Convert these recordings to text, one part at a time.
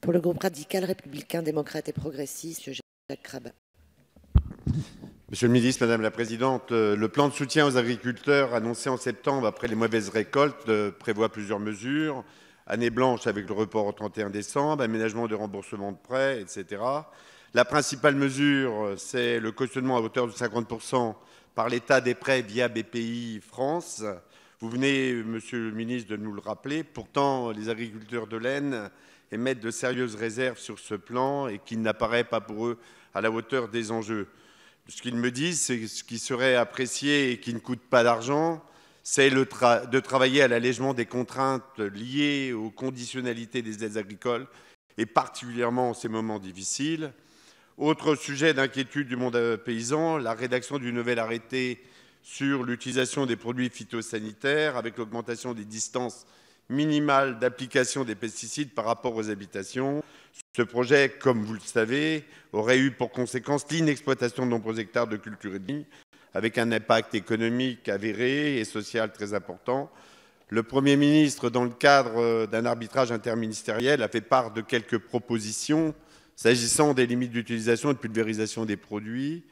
Pour le groupe radical républicain, démocrate et progressiste, Jacques Monsieur le ministre, Madame la Présidente, euh, le plan de soutien aux agriculteurs annoncé en septembre après les mauvaises récoltes euh, prévoit plusieurs mesures. Année blanche avec le report au 31 décembre, aménagement de remboursement de prêts, etc. La principale mesure, euh, c'est le cautionnement à hauteur de 50% par l'État des prêts via BPI France. Vous venez, Monsieur le ministre, de nous le rappeler. Pourtant, les agriculteurs de laine émettent de sérieuses réserves sur ce plan et qu'il n'apparaît pas pour eux à la hauteur des enjeux. Ce qu'ils me disent, c'est ce qui serait apprécié et qui ne coûte pas d'argent, c'est de travailler à l'allègement des contraintes liées aux conditionnalités des aides agricoles, et particulièrement en ces moments difficiles. Autre sujet d'inquiétude du monde paysan, la rédaction du nouvel arrêté sur l'utilisation des produits phytosanitaires avec l'augmentation des distances minimales d'application des pesticides par rapport aux habitations. Ce projet, comme vous le savez, aurait eu pour conséquence l'inexploitation de nombreux hectares de culture et de lignes avec un impact économique avéré et social très important. Le Premier ministre, dans le cadre euh, d'un arbitrage interministériel, a fait part de quelques propositions s'agissant des limites d'utilisation et de pulvérisation des produits,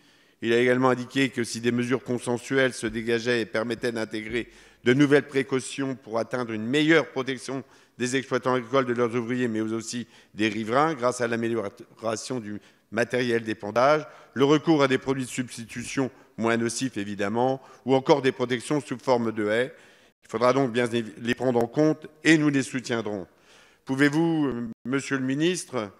il a également indiqué que si des mesures consensuelles se dégageaient et permettaient d'intégrer de nouvelles précautions pour atteindre une meilleure protection des exploitants agricoles, de leurs ouvriers, mais aussi des riverains, grâce à l'amélioration du matériel d'épandage, le recours à des produits de substitution moins nocifs évidemment, ou encore des protections sous forme de haies. Il faudra donc bien les prendre en compte et nous les soutiendrons. Pouvez-vous, euh, Monsieur le Ministre,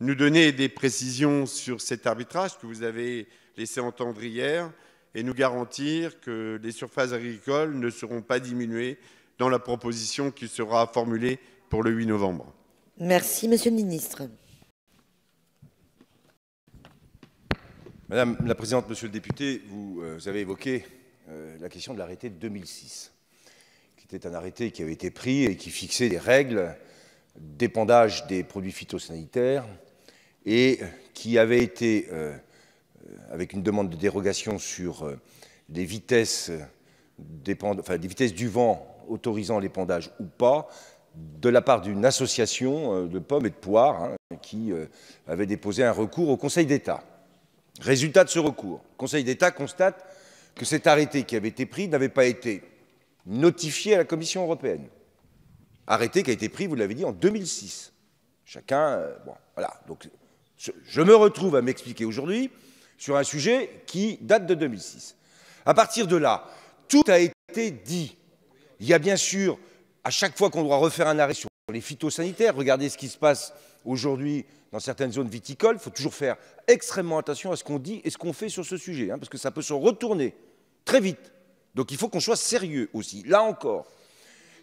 nous donner des précisions sur cet arbitrage que vous avez laissé entendre hier et nous garantir que les surfaces agricoles ne seront pas diminuées dans la proposition qui sera formulée pour le 8 novembre. Merci, Monsieur le Ministre. Madame la Présidente, Monsieur le député, vous, euh, avez évoqué euh, la question de l'arrêté de 2006, qui était un arrêté qui avait été pris et qui fixait des règles d'épandage des produits phytosanitaires et qui avait été, euh, avec une demande de dérogation sur les euh, vitesses, des vitesses du vent autorisant l'épandage ou pas, de la part d'une association euh, de pommes et de poires hein, qui avait déposé un recours au Conseil d'État. Résultat de ce recours, le Conseil d'État constate que cet arrêté qui avait été pris n'avait pas été notifié à la Commission européenne. Arrêté qui a été pris, vous l'avez dit, en 2006. Chacun, bon, voilà. Donc je me retrouve à m'expliquer aujourd'hui sur un sujet qui date de 2006. À partir de là, tout a été dit. Il y a bien sûr, à chaque fois qu'on doit refaire un arrêt sur les phytosanitaires, regardez ce qui se passe aujourd'hui dans certaines zones viticoles, il faut toujours faire extrêmement attention à ce qu'on dit et ce qu'on fait sur ce sujet, hein, parce que ça peut se retourner très vite. Donc il faut qu'on soit sérieux aussi, là encore.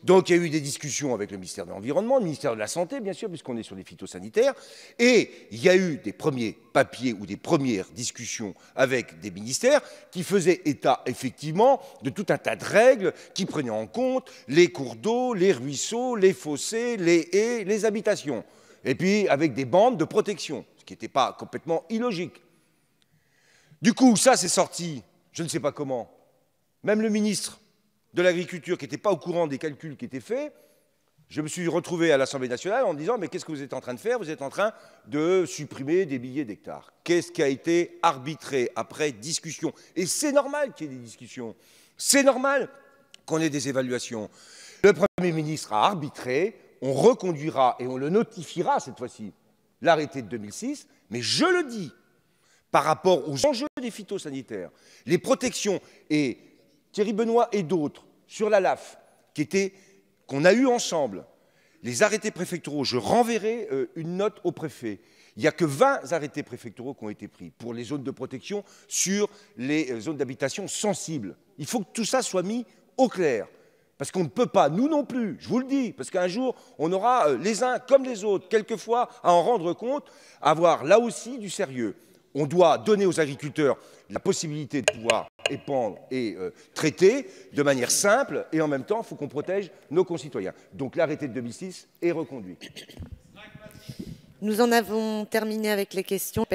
Donc il y a eu des discussions avec le ministère de l'Environnement, le ministère de la Santé, bien sûr, puisqu'on est sur les phytosanitaires, et il y a eu des premiers papiers ou des premières discussions avec des ministères qui faisaient état effectivement de tout un tas de règles qui prenaient en compte les cours d'eau, les ruisseaux, les fossés, les haies, les habitations, et puis avec des bandes de protection, ce qui n'était pas complètement illogique. Du coup, ça c'est sorti, je ne sais pas comment. Même le ministre de l'agriculture qui n'était pas au courant des calculs qui étaient faits, je me suis retrouvé à l'Assemblée nationale en disant Mais qu'est-ce que vous êtes en train de faire Vous êtes en train de supprimer des milliers d'hectares. Qu'est-ce qui a été arbitré après discussion Et c'est normal qu'il y ait des discussions. C'est normal qu'on ait des évaluations. Le Premier ministre a arbitré on reconduira et on le notifiera cette fois-ci, l'arrêté de 2006. Mais je le dis, par rapport aux enjeux des phytosanitaires, les protections et Thierry Benoît et d'autres, sur la LAF, qu'on a eu ensemble, les arrêtés préfectoraux, je renverrai euh, une note au préfet. Il n'y a que 20 arrêtés préfectoraux qui ont été pris pour les zones de protection sur les euh, zones d'habitation sensibles. Il faut que tout ça soit mis au clair. Parce qu'on ne peut pas, nous non plus, je vous le dis, parce qu'un jour, on aura euh, les uns comme les autres, quelquefois, à en rendre compte, avoir là aussi du sérieux on doit donner aux agriculteurs la possibilité de pouvoir épandre et euh, traiter de manière simple et en même temps, il faut qu'on protège nos concitoyens. Donc l'arrêté de 2006 est reconduit. Nous en avons terminé avec les questions.